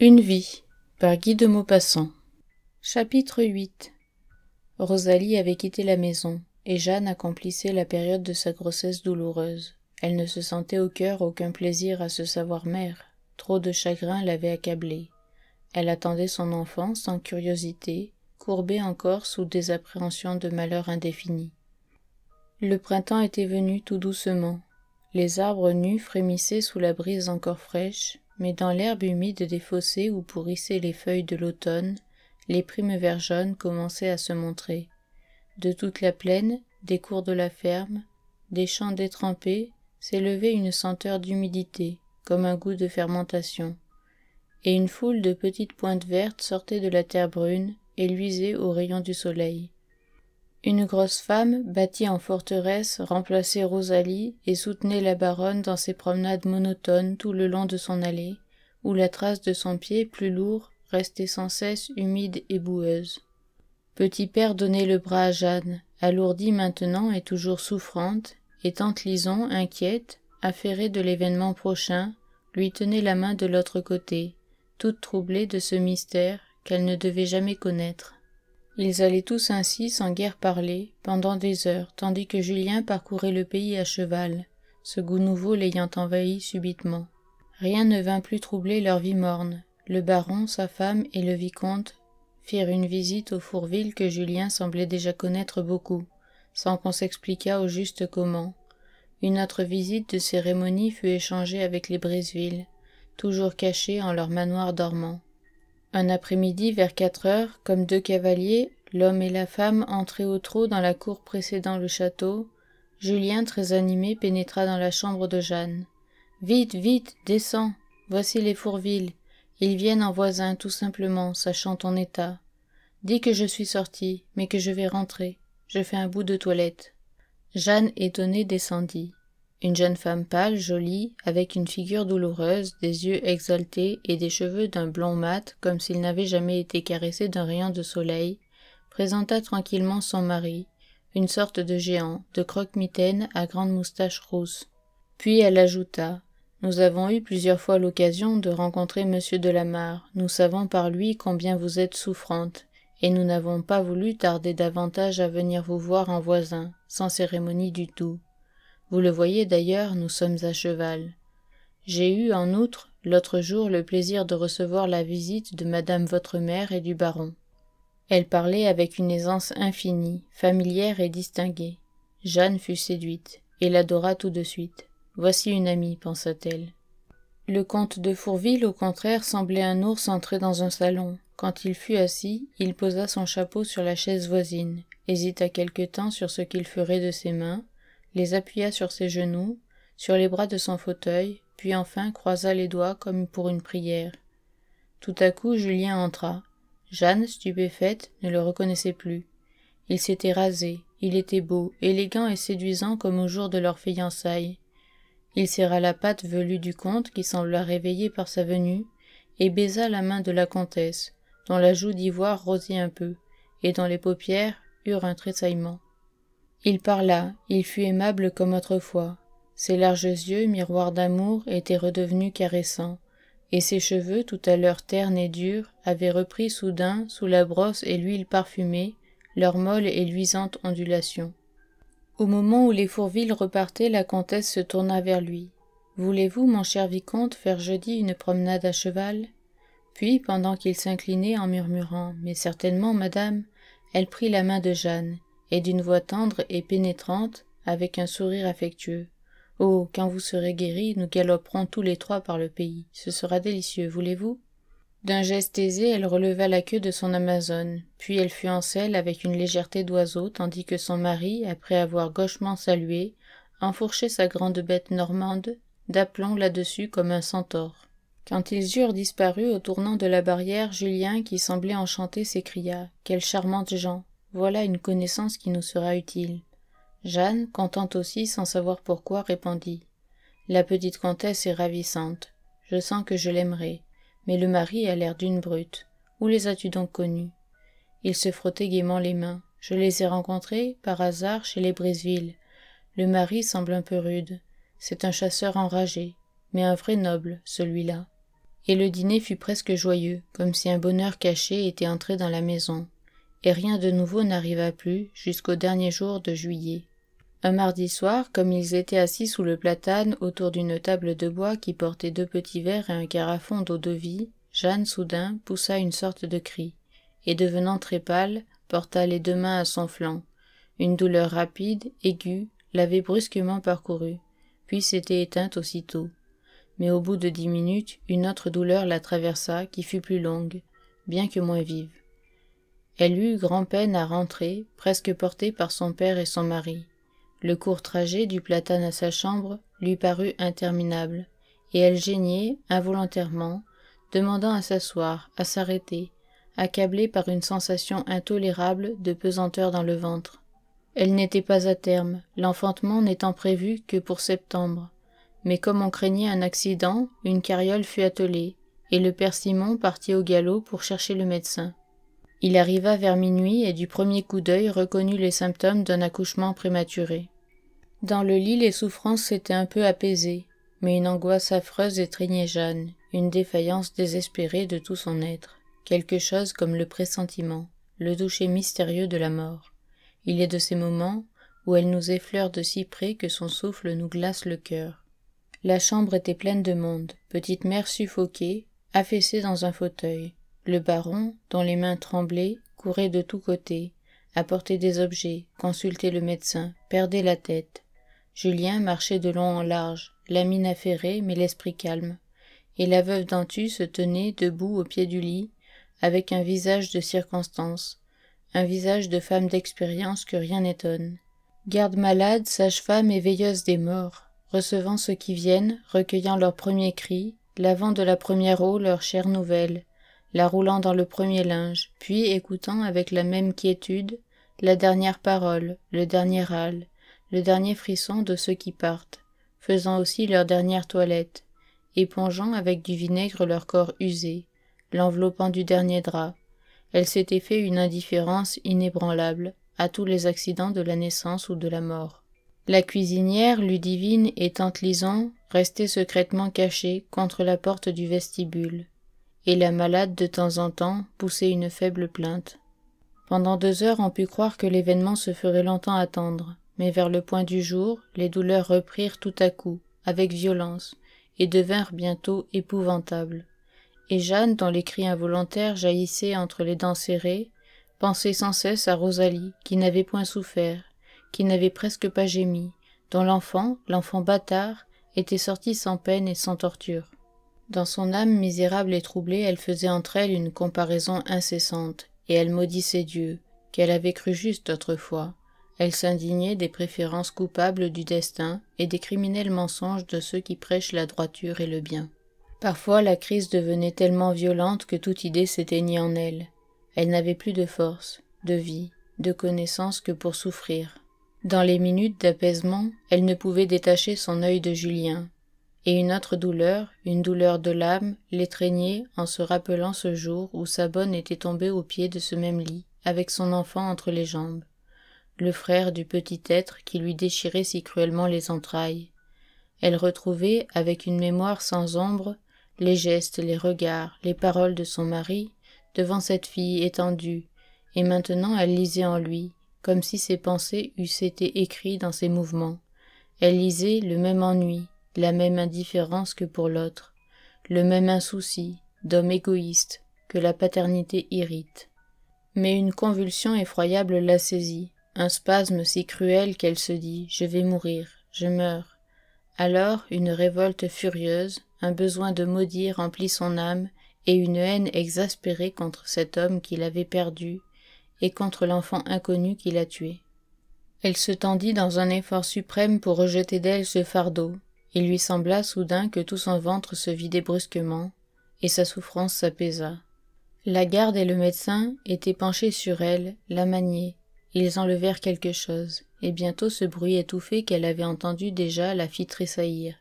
Une vie par Guy de Maupassant Chapitre 8 Rosalie avait quitté la maison et Jeanne accomplissait la période de sa grossesse douloureuse. Elle ne se sentait au cœur aucun plaisir à se savoir mère. Trop de chagrin l'avait accablée. Elle attendait son enfant sans curiosité, courbée encore sous des appréhensions de malheur indéfini. Le printemps était venu tout doucement. Les arbres nus frémissaient sous la brise encore fraîche, mais dans l'herbe humide des fossés où pourrissaient les feuilles de l'automne, les primes verts jaunes commençaient à se montrer. De toute la plaine, des cours de la ferme, des champs détrempés, s'élevait une senteur d'humidité, comme un goût de fermentation, et une foule de petites pointes vertes sortaient de la terre brune et luisaient aux rayons du soleil. Une grosse femme, bâtie en forteresse, remplaçait Rosalie et soutenait la baronne dans ses promenades monotones tout le long de son allée, où la trace de son pied, plus lourd, restait sans cesse humide et boueuse. Petit Père donnait le bras à Jeanne, alourdie maintenant et toujours souffrante, et tante Lison, inquiète, affairée de l'événement prochain, lui tenait la main de l'autre côté, toute troublée de ce mystère qu'elle ne devait jamais connaître. Ils allaient tous ainsi, sans guère parler, pendant des heures, tandis que Julien parcourait le pays à cheval, ce goût nouveau l'ayant envahi subitement. Rien ne vint plus troubler leur vie morne. Le baron, sa femme et le vicomte firent une visite au fourville que Julien semblait déjà connaître beaucoup, sans qu'on s'expliquât au juste comment. Une autre visite de cérémonie fut échangée avec les Briseville, toujours cachés en leur manoir dormant. Un après-midi, vers quatre heures, comme deux cavaliers, l'homme et la femme entraient au trot dans la cour précédant le château. Julien, très animé, pénétra dans la chambre de Jeanne. Vite, vite, descends. Voici les Fourvilles. Ils viennent en voisin, tout simplement, sachant ton état. Dis que je suis sorti, mais que je vais rentrer. Je fais un bout de toilette. Jeanne, étonnée, descendit. Une jeune femme pâle, jolie, avec une figure douloureuse, des yeux exaltés et des cheveux d'un blond mat comme s'ils n'avaient jamais été caressés d'un rayon de soleil, présenta tranquillement son mari, une sorte de géant, de croque-mitaine à grande moustache rousse. Puis elle ajouta Nous avons eu plusieurs fois l'occasion de rencontrer Monsieur de Lamare. Nous savons par lui combien vous êtes souffrante, et nous n'avons pas voulu tarder davantage à venir vous voir en voisin, sans cérémonie du tout. Vous le voyez d'ailleurs, nous sommes à cheval. J'ai eu, en outre, l'autre jour le plaisir de recevoir la visite de madame votre mère et du baron. Elle parlait avec une aisance infinie, familière et distinguée. Jeanne fut séduite, et l'adora tout de suite. Voici une amie, pensa-t-elle. Le comte de Fourville, au contraire, semblait un ours entré dans un salon. Quand il fut assis, il posa son chapeau sur la chaise voisine, hésita quelque temps sur ce qu'il ferait de ses mains, les appuya sur ses genoux, sur les bras de son fauteuil, puis enfin croisa les doigts comme pour une prière. Tout à coup Julien entra. Jeanne, stupéfaite, ne le reconnaissait plus. Il s'était rasé, il était beau, élégant et séduisant comme au jour de leur fiançailles. Il serra la patte velue du comte qui sembla réveillé par sa venue, et baisa la main de la comtesse, dont la joue d'ivoire rosit un peu, et dont les paupières eurent un tressaillement. Il parla, il fut aimable comme autrefois. Ses larges yeux, miroirs d'amour, étaient redevenus caressants, et ses cheveux, tout à l'heure ternes et durs, avaient repris soudain, sous la brosse et l'huile parfumée, leur molle et luisante ondulation. Au moment où les Fourvilles repartaient, la comtesse se tourna vers lui. Voulez-vous, mon cher vicomte, faire jeudi une promenade à cheval Puis, pendant qu'il s'inclinait en murmurant Mais certainement, madame, elle prit la main de Jeanne et d'une voix tendre et pénétrante, avec un sourire affectueux. Oh, quand vous serez guéri nous galoperons tous les trois par le pays. Ce sera délicieux, voulez-vous D'un geste aisé, elle releva la queue de son amazone, puis elle fut en selle avec une légèreté d'oiseau, tandis que son mari, après avoir gauchement salué, enfourchait sa grande bête normande, d'aplomb là-dessus comme un centaure. Quand ils eurent disparu au tournant de la barrière, Julien, qui semblait enchanté, s'écria Quelles charmantes gens voilà une connaissance qui nous sera utile. Jeanne, contente aussi sans savoir pourquoi, répondit. La petite comtesse est ravissante. Je sens que je l'aimerai. Mais le mari a l'air d'une brute. Où les as-tu donc connus Il se frottait gaiement les mains. Je les ai rencontrés, par hasard, chez les Briseville. Le mari semble un peu rude. C'est un chasseur enragé, mais un vrai noble, celui-là. Et le dîner fut presque joyeux, comme si un bonheur caché était entré dans la maison et rien de nouveau n'arriva plus jusqu'au dernier jour de juillet. Un mardi soir, comme ils étaient assis sous le platane autour d'une table de bois qui portait deux petits verres et un carafon d'eau-de-vie, Jeanne soudain poussa une sorte de cri, et devenant très pâle, porta les deux mains à son flanc. Une douleur rapide, aiguë, l'avait brusquement parcourue, puis s'était éteinte aussitôt. Mais au bout de dix minutes, une autre douleur la traversa qui fut plus longue, bien que moins vive. Elle eut grand-peine à rentrer, presque portée par son père et son mari. Le court trajet du platane à sa chambre lui parut interminable, et elle geignait, involontairement, demandant à s'asseoir, à s'arrêter, accablée par une sensation intolérable de pesanteur dans le ventre. Elle n'était pas à terme, l'enfantement n'étant prévu que pour septembre. Mais comme on craignait un accident, une carriole fut attelée, et le père Simon partit au galop pour chercher le médecin. Il arriva vers minuit et du premier coup d'œil reconnut les symptômes d'un accouchement prématuré. Dans le lit, les souffrances s'étaient un peu apaisées, mais une angoisse affreuse étreignait Jeanne, une défaillance désespérée de tout son être, quelque chose comme le pressentiment, le doucher mystérieux de la mort. Il est de ces moments où elle nous effleure de si près que son souffle nous glace le cœur. La chambre était pleine de monde, petite mère suffoquée, affaissée dans un fauteuil, le baron dont les mains tremblaient courait de tous côtés apportait des objets consultait le médecin perdait la tête julien marchait de long en large la mine affairée mais l'esprit calme et la veuve dentu se tenait debout au pied du lit avec un visage de circonstance un visage de femme d'expérience que rien n'étonne garde-malade sage-femme et veilleuse des morts recevant ceux qui viennent recueillant leurs premiers cris lavant de la première eau leur chères nouvelle la roulant dans le premier linge puis écoutant avec la même quiétude la dernière parole le dernier râle le dernier frisson de ceux qui partent faisant aussi leur dernière toilette épongeant avec du vinaigre leur corps usé l'enveloppant du dernier drap elle s'était fait une indifférence inébranlable à tous les accidents de la naissance ou de la mort la cuisinière ludivine et tante lison restaient secrètement cachée contre la porte du vestibule et la malade de temps en temps poussait une faible plainte. Pendant deux heures on put croire que l'événement se ferait longtemps attendre, mais vers le point du jour les douleurs reprirent tout à coup, avec violence, et devinrent bientôt épouvantables. Et Jeanne, dont les cris involontaires jaillissaient entre les dents serrées, pensait sans cesse à Rosalie, qui n'avait point souffert, qui n'avait presque pas gémi, dont l'enfant, l'enfant bâtard, était sorti sans peine et sans torture. Dans son âme misérable et troublée, elle faisait entre elle une comparaison incessante, et elle maudissait Dieu, qu'elle avait cru juste autrefois. Elle s'indignait des préférences coupables du destin et des criminels mensonges de ceux qui prêchent la droiture et le bien. Parfois la crise devenait tellement violente que toute idée s'éteignait en elle. Elle n'avait plus de force, de vie, de connaissance que pour souffrir. Dans les minutes d'apaisement, elle ne pouvait détacher son œil de Julien, et une autre douleur, une douleur de l'âme, l'étreignait en se rappelant ce jour où sa bonne était tombée au pied de ce même lit, avec son enfant entre les jambes, le frère du petit être qui lui déchirait si cruellement les entrailles. Elle retrouvait, avec une mémoire sans ombre, les gestes, les regards, les paroles de son mari, devant cette fille étendue, et maintenant elle lisait en lui, comme si ses pensées eussent été écrites dans ses mouvements. Elle lisait le même ennui, la même indifférence que pour l'autre, le même insouci, d'homme égoïste, que la paternité irrite. Mais une convulsion effroyable la saisit, un spasme si cruel qu'elle se dit Je vais mourir, je meurs. Alors une révolte furieuse, un besoin de maudire remplit son âme, et une haine exaspérée contre cet homme qui l'avait perdu, et contre l'enfant inconnu qui l'a tué. Elle se tendit dans un effort suprême pour rejeter d'elle ce fardeau, il lui sembla soudain que tout son ventre se vidait brusquement, et sa souffrance s'apaisa. La garde et le médecin étaient penchés sur elle, la maniaient. Ils enlevèrent quelque chose, et bientôt ce bruit étouffé qu'elle avait entendu déjà la fit tressaillir.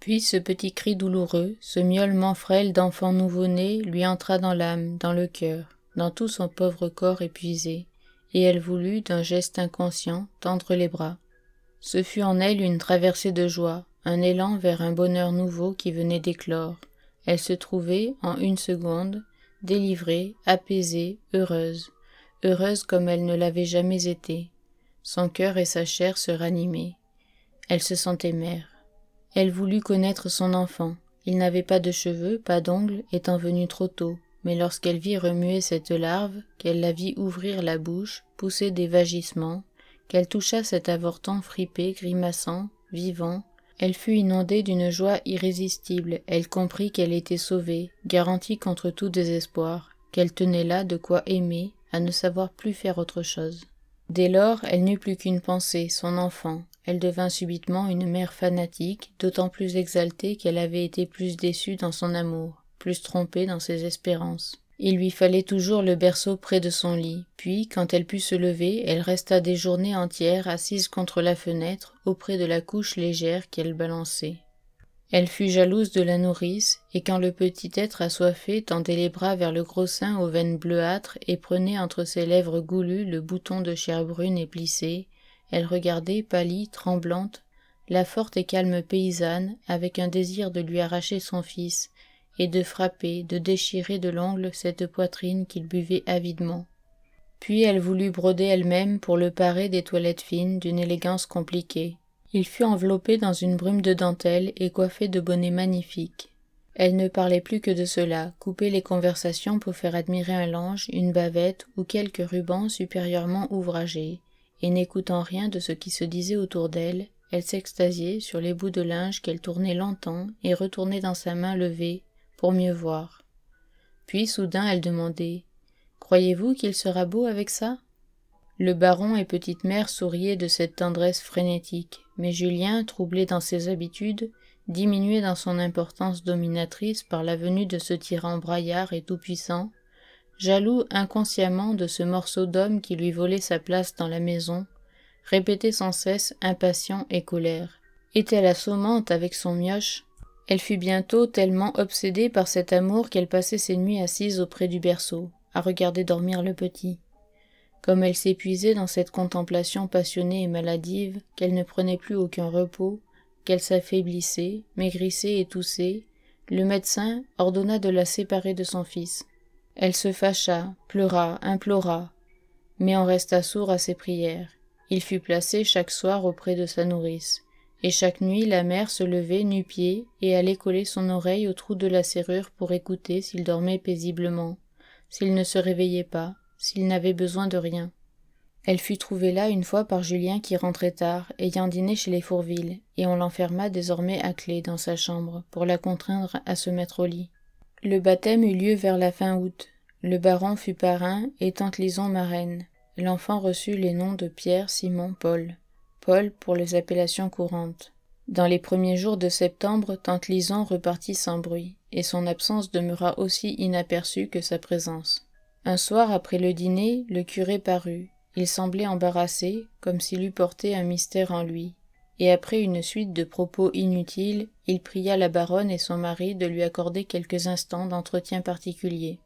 Puis ce petit cri douloureux, ce miaulement frêle d'enfant nouveau-né lui entra dans l'âme, dans le cœur, dans tout son pauvre corps épuisé, et elle voulut, d'un geste inconscient, tendre les bras. Ce fut en elle une traversée de joie, un élan vers un bonheur nouveau qui venait d'éclore. Elle se trouvait, en une seconde, délivrée, apaisée, heureuse, heureuse comme elle ne l'avait jamais été. Son cœur et sa chair se ranimaient. Elle se sentait mère. Elle voulut connaître son enfant. Il n'avait pas de cheveux, pas d'ongles, étant venu trop tôt, mais lorsqu'elle vit remuer cette larve, qu'elle la vit ouvrir la bouche, pousser des vagissements, qu'elle toucha cet avortant fripé, grimaçant, vivant, elle fut inondée d'une joie irrésistible, elle comprit qu'elle était sauvée, garantie contre tout désespoir, qu'elle tenait là de quoi aimer, à ne savoir plus faire autre chose. Dès lors, elle n'eut plus qu'une pensée, son enfant. Elle devint subitement une mère fanatique, d'autant plus exaltée qu'elle avait été plus déçue dans son amour, plus trompée dans ses espérances. Il lui fallait toujours le berceau près de son lit, puis, quand elle put se lever, elle resta des journées entières assise contre la fenêtre, auprès de la couche légère qu'elle balançait. Elle fut jalouse de la nourrice, et quand le petit être assoiffé tendait les bras vers le gros sein aux veines bleuâtres et prenait entre ses lèvres goulues le bouton de chair brune et plissée, elle regardait, pâlie, tremblante, la forte et calme paysanne, avec un désir de lui arracher son fils, et de frapper, de déchirer de l'ongle cette poitrine qu'il buvait avidement. Puis elle voulut broder elle-même pour le parer des toilettes fines d'une élégance compliquée. Il fut enveloppé dans une brume de dentelle et coiffé de bonnets magnifiques. Elle ne parlait plus que de cela, coupait les conversations pour faire admirer un linge, une bavette ou quelques rubans supérieurement ouvragé, et n'écoutant rien de ce qui se disait autour d'elle, elle s'extasiait sur les bouts de linge qu'elle tournait longtemps et retournait dans sa main levée, pour mieux voir. Puis soudain elle demandait. Croyez-vous qu'il sera beau avec ça? Le baron et petite mère souriaient de cette tendresse frénétique, mais Julien, troublé dans ses habitudes, diminué dans son importance dominatrice par la venue de ce tyran braillard et tout-puissant, jaloux inconsciemment de ce morceau d'homme qui lui volait sa place dans la maison, répétait sans cesse impatient et colère. Était-elle assommante avec son mioche elle fut bientôt tellement obsédée par cet amour qu'elle passait ses nuits assise auprès du berceau, à regarder dormir le petit. Comme elle s'épuisait dans cette contemplation passionnée et maladive, qu'elle ne prenait plus aucun repos, qu'elle s'affaiblissait, maigrissait et toussait, le médecin ordonna de la séparer de son fils. Elle se fâcha, pleura, implora, mais en resta sourd à ses prières. Il fut placé chaque soir auprès de sa nourrice et chaque nuit la mère se levait nu pied et allait coller son oreille au trou de la serrure pour écouter s'il dormait paisiblement, s'il ne se réveillait pas, s'il n'avait besoin de rien. Elle fut trouvée là une fois par Julien qui rentrait tard, ayant dîné chez les Fourvilles, et on l'enferma désormais à clé dans sa chambre pour la contraindre à se mettre au lit. Le baptême eut lieu vers la fin août. Le baron fut parrain et tante Lison marraine. L'enfant reçut les noms de Pierre, Simon, Paul. Paul pour les appellations courantes. Dans les premiers jours de septembre, tante Lison repartit sans bruit, et son absence demeura aussi inaperçue que sa présence. Un soir après le dîner, le curé parut. Il semblait embarrassé, comme s'il eût porté un mystère en lui, et après une suite de propos inutiles, il pria la baronne et son mari de lui accorder quelques instants d'entretien particulier.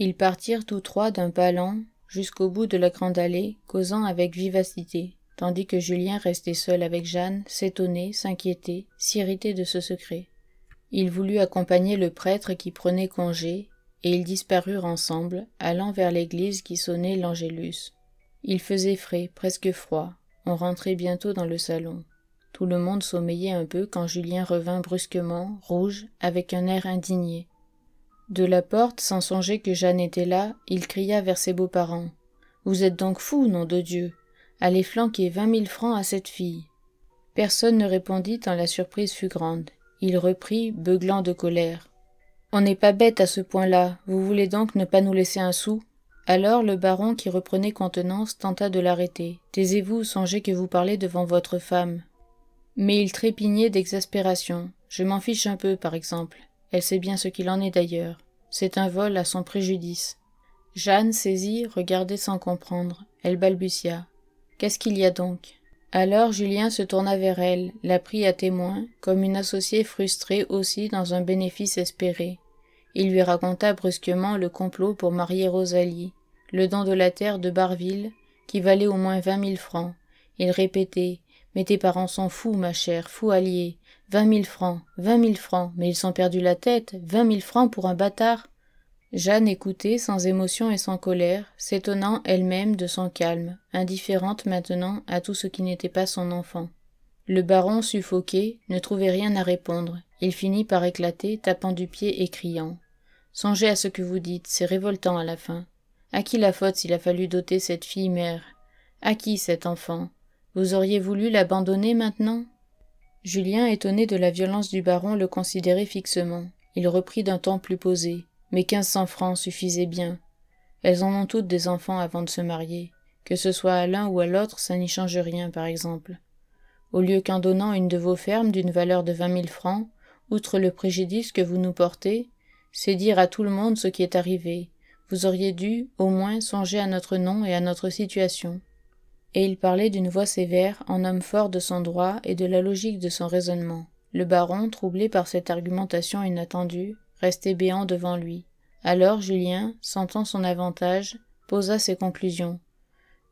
Ils partirent tous trois d'un pas lent jusqu'au bout de la grande allée, causant avec vivacité tandis que Julien restait seul avec Jeanne s'étonnait, s'inquiétait, s'irritait de ce secret. Il voulut accompagner le prêtre qui prenait congé, et ils disparurent ensemble, allant vers l'église qui sonnait l'Angélus. Il faisait frais, presque froid, on rentrait bientôt dans le salon. Tout le monde sommeillait un peu quand Julien revint brusquement, rouge, avec un air indigné. De la porte, sans songer que Jeanne était là, il cria vers ses beaux-parents. Vous êtes donc fous, nom de Dieu « Allez flanquer vingt mille francs à cette fille. Personne ne répondit tant la surprise fut grande. Il reprit, beuglant de colère. On n'est pas bête à ce point-là, vous voulez donc ne pas nous laisser un sou Alors le baron, qui reprenait contenance, tenta de l'arrêter. Taisez-vous, songez que vous parlez devant votre femme. Mais il trépignait d'exaspération. Je m'en fiche un peu, par exemple. Elle sait bien ce qu'il en est d'ailleurs. C'est un vol à son préjudice. Jeanne, saisie, regardait sans comprendre. Elle balbutia. Qu'est-ce qu'il y a donc Alors Julien se tourna vers elle, la prit à témoin, comme une associée frustrée aussi dans un bénéfice espéré. Il lui raconta brusquement le complot pour marier Rosalie, le don de la terre de Barville, qui valait au moins vingt mille francs. Il répétait mais tes parents sont fous, ma chère, fous alliés. Vingt mille francs, vingt mille francs, mais ils sont perdu la tête, vingt mille francs pour un bâtard. Jeanne écoutait sans émotion et sans colère, s'étonnant elle-même de son calme, indifférente maintenant à tout ce qui n'était pas son enfant. Le baron, suffoqué, ne trouvait rien à répondre. Il finit par éclater, tapant du pied et criant. Songez à ce que vous dites, c'est révoltant à la fin. À qui la faute s'il a fallu doter cette fille mère À qui cet enfant Vous auriez voulu l'abandonner maintenant Julien, étonné de la violence du baron, le considérait fixement. Il reprit d'un ton plus posé. Mais cents francs suffisaient bien. Elles en ont toutes des enfants avant de se marier. Que ce soit à l'un ou à l'autre, ça n'y change rien, par exemple. Au lieu qu'en donnant une de vos fermes d'une valeur de vingt mille francs, outre le préjudice que vous nous portez, c'est dire à tout le monde ce qui est arrivé. Vous auriez dû, au moins, songer à notre nom et à notre situation. Et il parlait d'une voix sévère, en homme fort de son droit et de la logique de son raisonnement. Le baron, troublé par cette argumentation inattendue, restait béant devant lui. Alors Julien, sentant son avantage, posa ses conclusions.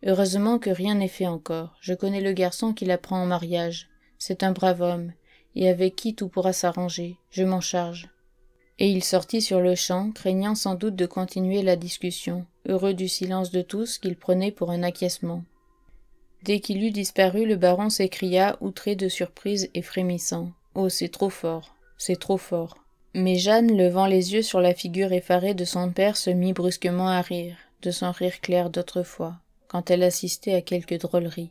Heureusement que rien n'est fait encore. Je connais le garçon qui la prend en mariage. C'est un brave homme, et avec qui tout pourra s'arranger. Je m'en charge. Et il sortit sur le champ, craignant sans doute de continuer la discussion, heureux du silence de tous qu'il prenait pour un acquiescement. Dès qu'il eut disparu, le baron s'écria, outré de surprise et frémissant. Oh, c'est trop fort, c'est trop fort. Mais Jeanne, levant les yeux sur la figure effarée de son père, se mit brusquement à rire, de son rire clair d'autrefois, quand elle assistait à quelque drôlerie.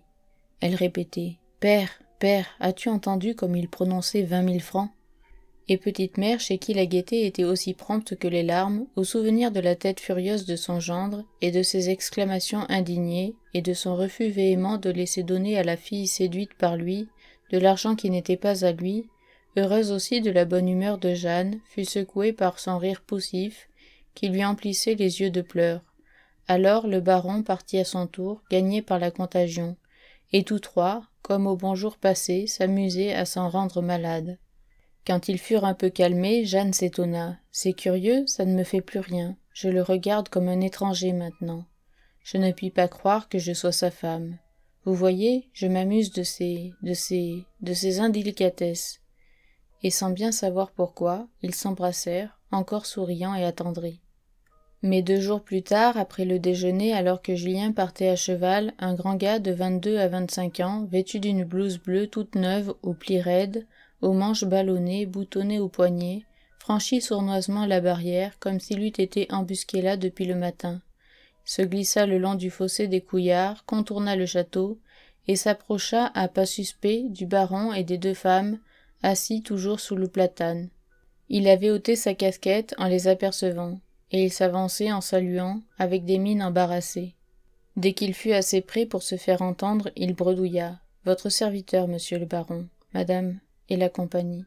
Elle répétait Père, père, as-tu entendu comme il prononçait vingt mille francs Et petite mère, chez qui la gaieté était aussi prompte que les larmes, au souvenir de la tête furieuse de son gendre et de ses exclamations indignées et de son refus véhément de laisser donner à la fille séduite par lui de l'argent qui n'était pas à lui, heureuse aussi de la bonne humeur de Jeanne, fut secouée par son rire poussif, qui lui emplissait les yeux de pleurs. Alors le baron partit à son tour, gagné par la contagion, et tous trois, comme au bon passé, s'amusaient à s'en rendre malade. Quand ils furent un peu calmés, Jeanne s'étonna. C'est curieux, ça ne me fait plus rien. Je le regarde comme un étranger maintenant. Je ne puis pas croire que je sois sa femme. Vous voyez, je m'amuse de ces, de ces, de ces indélicatesses et sans bien savoir pourquoi, ils s'embrassèrent, encore souriants et attendris. Mais deux jours plus tard, après le déjeuner, alors que Julien partait à cheval, un grand gars de vingt-deux à vingt-cinq ans, vêtu d'une blouse bleue toute neuve, aux plis raides, aux manches ballonnées, boutonnées aux poignets, franchit sournoisement la barrière comme s'il eût été embusqué là depuis le matin, se glissa le long du fossé des Couillards, contourna le château, et s'approcha à pas suspect du baron et des deux femmes, assis toujours sous le platane. Il avait ôté sa casquette en les apercevant, et il s'avançait en saluant, avec des mines embarrassées. Dès qu'il fut assez près pour se faire entendre, il bredouilla. Votre serviteur, monsieur le baron, madame, et la compagnie.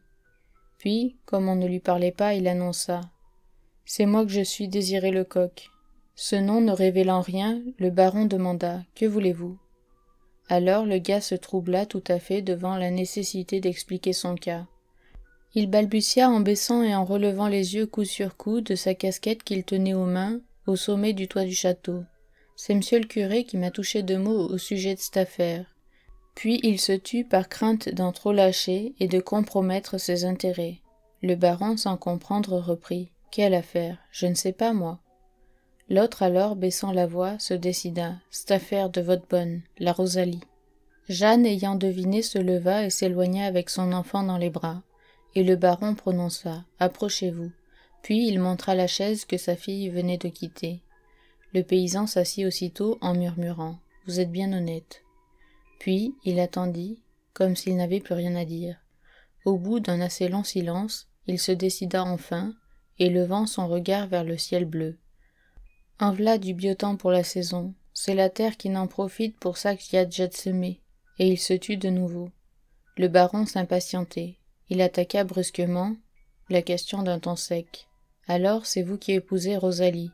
Puis, comme on ne lui parlait pas, il annonça. C'est moi que je suis Désiré Lecoq. Ce nom ne révélant rien, le baron demanda. Que voulez-vous? Alors le gars se troubla tout à fait devant la nécessité d'expliquer son cas. Il balbutia en baissant et en relevant les yeux coup sur coup de sa casquette qu'il tenait aux mains au sommet du toit du château. C'est monsieur le curé qui m'a touché deux mots au sujet de cette affaire. Puis il se tut par crainte d'en trop lâcher et de compromettre ses intérêts. Le baron, sans comprendre, reprit. Quelle affaire Je ne sais pas, moi. L'autre alors, baissant la voix, se décida. C'est affaire de votre bonne, la Rosalie. Jeanne, ayant deviné, se leva et s'éloigna avec son enfant dans les bras. Et le baron prononça Approchez-vous. Puis il montra la chaise que sa fille venait de quitter. Le paysan s'assit aussitôt en murmurant Vous êtes bien honnête. Puis il attendit, comme s'il n'avait plus rien à dire. Au bout d'un assez long silence, il se décida enfin, élevant son regard vers le ciel bleu. Un v'là du biotan pour la saison. C'est la terre qui n'en profite pour ça qu'il y a déjà de semé. Et il se tut de nouveau. Le baron s'impatientait. Il attaqua brusquement la question d'un ton sec. Alors c'est vous qui épousez Rosalie.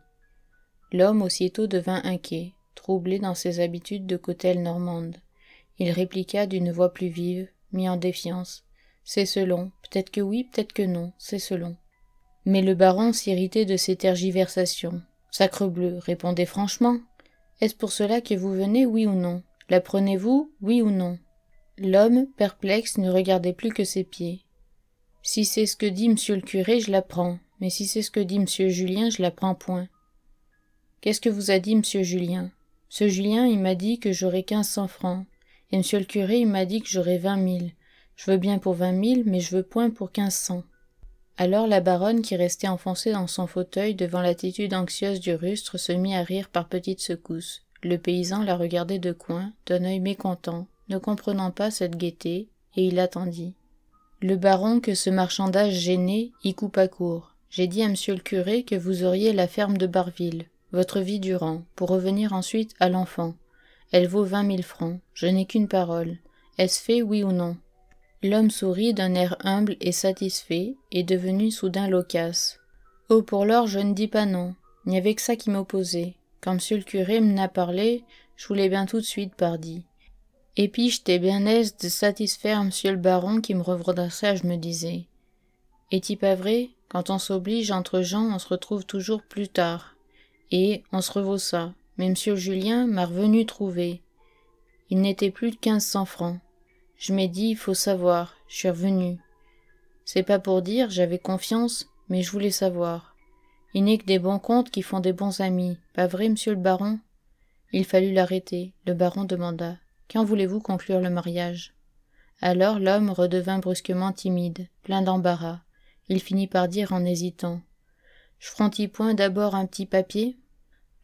L'homme aussitôt devint inquiet, troublé dans ses habitudes de cautèle normande. Il répliqua d'une voix plus vive, mis en défiance. C'est selon, peut-être que oui, peut-être que non, c'est selon. Mais le baron s'irritait de ses tergiversations, Sacrebleu, répondez franchement. Est-ce pour cela que vous venez, oui ou non L'apprenez-vous, oui ou non L'homme, perplexe, ne regardait plus que ses pieds. Si c'est ce que dit monsieur le curé, je l'apprends, mais si c'est ce que dit monsieur Julien, je l'apprends point. Qu'est-ce que vous a dit monsieur Julien Ce Julien, il m'a dit que j'aurais quinze cents francs, et monsieur le curé, il m'a dit que j'aurais vingt mille. Je veux bien pour vingt mille, mais je veux point pour quinze cents. Alors la baronne, qui restait enfoncée dans son fauteuil devant l'attitude anxieuse du rustre, se mit à rire par petites secousses. Le paysan la regardait de coin, d'un œil mécontent, ne comprenant pas cette gaieté, et il attendit. Le baron, que ce marchandage gênait, y coupa court. J'ai dit à monsieur le curé que vous auriez la ferme de Barville, votre vie durant, pour revenir ensuite à l'enfant. Elle vaut vingt mille francs. Je n'ai qu'une parole. Est-ce fait, oui ou non L'homme sourit d'un air humble et satisfait, et devenu soudain loquace. Oh, pour l'or, je ne dis pas non. Il n'y avait que ça qui m'opposait. Quand monsieur le curé m'en parlé, je voulais bien tout de suite, pardi. Et puis j'étais bien aise de satisfaire monsieur le baron qui me ça je me disais. Et il pas vrai Quand on s'oblige entre gens, on se retrouve toujours plus tard. Et on se revaut ça. Mais monsieur Julien m'a revenu trouver. Il n'était plus de quinze cents francs. Je m'ai dit, il faut savoir, je suis revenu. C'est pas pour dire, j'avais confiance, mais je voulais savoir. Il n'est que des bons comptes qui font des bons amis, pas vrai, monsieur le baron Il fallut l'arrêter. Le baron demanda Quand voulez-vous conclure le mariage Alors l'homme redevint brusquement timide, plein d'embarras. Il finit par dire en hésitant Je frontis point d'abord un petit papier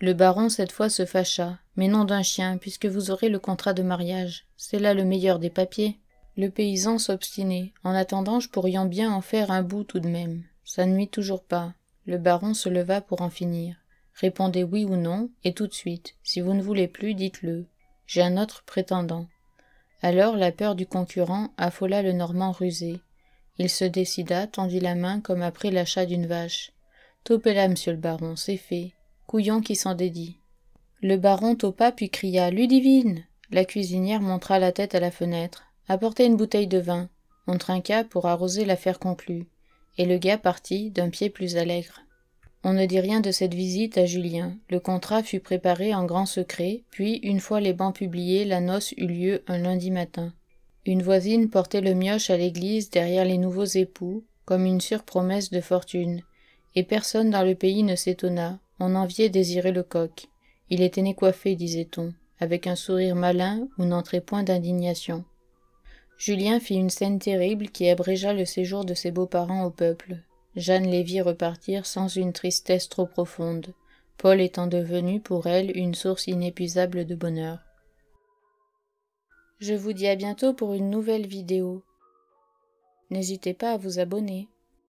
le baron cette fois se fâcha. Mais non d'un chien, puisque vous aurez le contrat de mariage. C'est là le meilleur des papiers. Le paysan s'obstinait. En attendant, je pourrions bien en faire un bout tout de même. Ça nuit toujours pas. Le baron se leva pour en finir. Répondez oui ou non, et tout de suite. Si vous ne voulez plus, dites-le. J'ai un autre prétendant. Alors la peur du concurrent affola le Normand rusé. Il se décida, tendit la main comme après l'achat d'une vache. « là, monsieur le baron, c'est fait. Couillon qui s'en dédit. Le baron topa puis cria Ludivine La cuisinière montra la tête à la fenêtre. Apportez une bouteille de vin. On trinqua pour arroser l'affaire conclue. Et le gars partit d'un pied plus allègre. On ne dit rien de cette visite à Julien. Le contrat fut préparé en grand secret, puis, une fois les bans publiés, la noce eut lieu un lundi matin. Une voisine portait le mioche à l'église derrière les nouveaux époux, comme une sûre promesse de fortune, et personne dans le pays ne s'étonna, on enviait le coq. Il était né coiffé, disait-on, avec un sourire malin où n'entrait point d'indignation. Julien fit une scène terrible qui abrégea le séjour de ses beaux-parents au peuple. Jeanne les vit repartir sans une tristesse trop profonde, Paul étant devenu pour elle une source inépuisable de bonheur. Je vous dis à bientôt pour une nouvelle vidéo. N'hésitez pas à vous abonner.